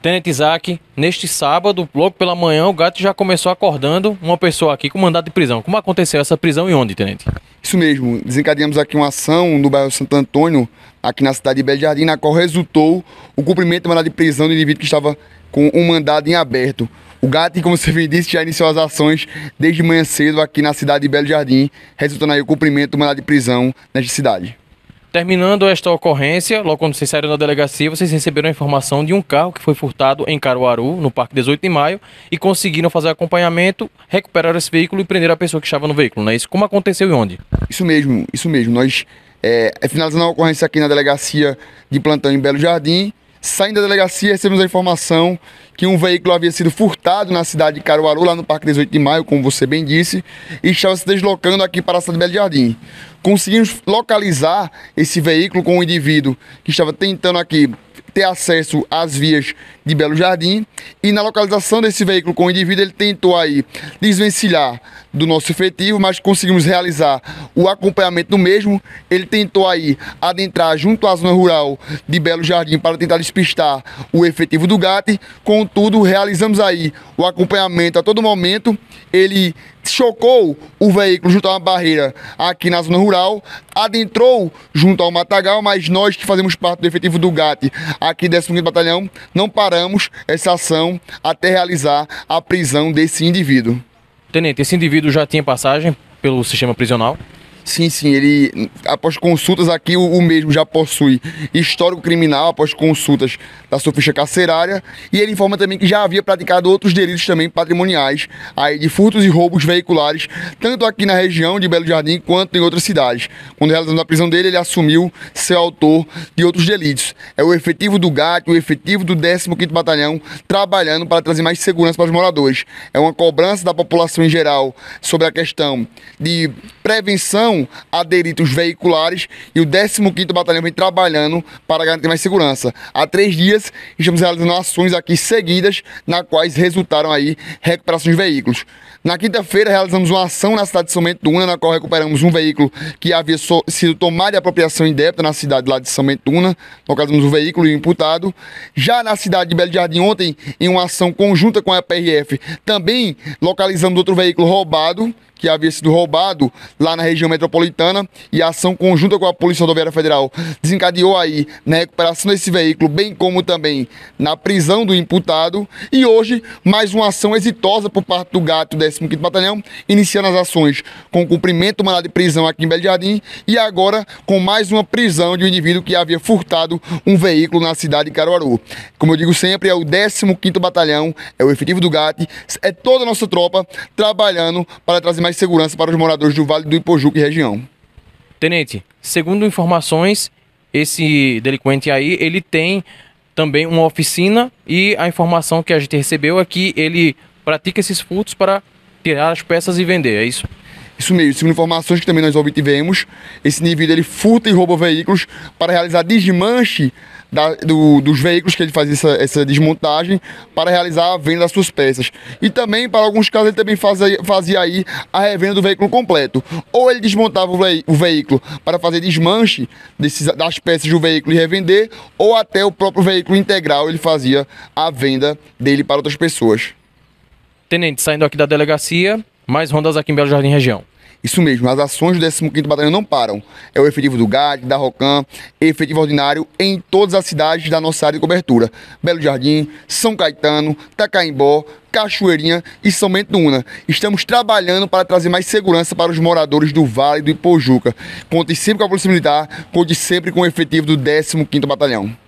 Tenente Isaac, neste sábado, logo pela manhã, o gato já começou acordando uma pessoa aqui com mandado de prisão. Como aconteceu essa prisão e onde, Tenente? Isso mesmo, desencadeamos aqui uma ação no bairro Santo Antônio, aqui na cidade de Belo Jardim, na qual resultou o cumprimento do mandado de prisão do indivíduo que estava com um mandado em aberto. O gato, como você bem disse, já iniciou as ações desde manhã cedo aqui na cidade de Belo Jardim, resultando aí o cumprimento do mandado de prisão nesta cidade. Terminando esta ocorrência, logo quando vocês saíram da delegacia, vocês receberam a informação de um carro que foi furtado em Caruaru, no Parque 18 de Maio, e conseguiram fazer acompanhamento, recuperar esse veículo e prender a pessoa que estava no veículo, não é isso? Como aconteceu e onde? Isso mesmo, isso mesmo. Nós é, é a ocorrência aqui na delegacia de plantão em Belo Jardim, Saindo da delegacia, recebemos a informação que um veículo havia sido furtado na cidade de Caruaru, lá no Parque 18 de Maio, como você bem disse, e estava se deslocando aqui para a cidade de Belo Jardim. Conseguimos localizar esse veículo com o um indivíduo que estava tentando aqui ter acesso às vias de Belo Jardim e na localização desse veículo com o indivíduo ele tentou aí desvencilhar do nosso efetivo, mas conseguimos realizar o acompanhamento do mesmo. Ele tentou aí adentrar junto à zona rural de Belo Jardim para tentar despistar o efetivo do GAT. Contudo, realizamos aí o acompanhamento a todo momento. Ele chocou o veículo junto a uma barreira aqui na zona rural, adentrou junto ao matagal, mas nós que fazemos parte do efetivo do GAT aqui do 15 Batalhão não paramos essa ação até realizar a prisão desse indivíduo. Tenente, esse indivíduo já tinha passagem pelo sistema prisional? Sim, sim, ele, após consultas aqui, o, o mesmo já possui histórico criminal, após consultas da sua ficha carcerária, e ele informa também que já havia praticado outros delitos também patrimoniais, aí de furtos e roubos veiculares, tanto aqui na região de Belo Jardim quanto em outras cidades. Quando realizando a prisão dele, ele assumiu ser autor de outros delitos. É o efetivo do GAT, o efetivo do 15º Batalhão, trabalhando para trazer mais segurança para os moradores. É uma cobrança da população em geral sobre a questão de prevenção são os veiculares e o 15º Batalhão vem trabalhando para garantir mais segurança. Há três dias estamos realizando ações aqui seguidas, na quais resultaram aí recuperações de veículos. Na quinta-feira realizamos uma ação na cidade de São Bento na qual recuperamos um veículo que havia so sido tomado de apropriação débito na cidade lá de São Bento localizamos o veículo e o imputado. Já na cidade de Belo Jardim ontem, em uma ação conjunta com a PRF, também localizamos outro veículo roubado que havia sido roubado lá na região metropolitana e a ação conjunta com a Polícia Rodoviária Federal desencadeou aí na recuperação desse veículo, bem como também na prisão do imputado. E hoje, mais uma ação exitosa por parte do GATO 15º Batalhão, iniciando as ações com o cumprimento do mandado de prisão aqui em Belo Jardim e agora com mais uma prisão de um indivíduo que havia furtado um veículo na cidade de Caruaru. Como eu digo sempre, é o 15º Batalhão, é o efetivo do GAT, é toda a nossa tropa trabalhando para trazer mais mais segurança para os moradores do Vale do Ipojuca e região. Tenente, segundo informações, esse delinquente aí, ele tem também uma oficina e a informação que a gente recebeu é que ele pratica esses furtos para tirar as peças e vender, é isso? Isso mesmo, segundo informações que também nós obtivemos, esse indivíduo ele furta e rouba veículos para realizar desmanche da, do, dos veículos que ele fazia essa, essa, desmontagem para realizar a venda das suas peças. E também, para alguns casos, ele também fazia, fazia aí a revenda do veículo completo. Ou ele desmontava o, ve o veículo para fazer desmanche desses, das peças do veículo e revender, ou até o próprio veículo integral ele fazia a venda dele para outras pessoas. Tenente, saindo aqui da delegacia, mais rondas aqui em Belo Jardim Região. Isso mesmo, as ações do 15º Batalhão não param. É o efetivo do GAD, da ROCAM, efetivo ordinário em todas as cidades da nossa área de cobertura. Belo Jardim, São Caetano, Tacaimbó, Cachoeirinha e São Bento do Una. Estamos trabalhando para trazer mais segurança para os moradores do Vale do Ipojuca. Conte sempre com a Polícia Militar, conte sempre com o efetivo do 15º Batalhão.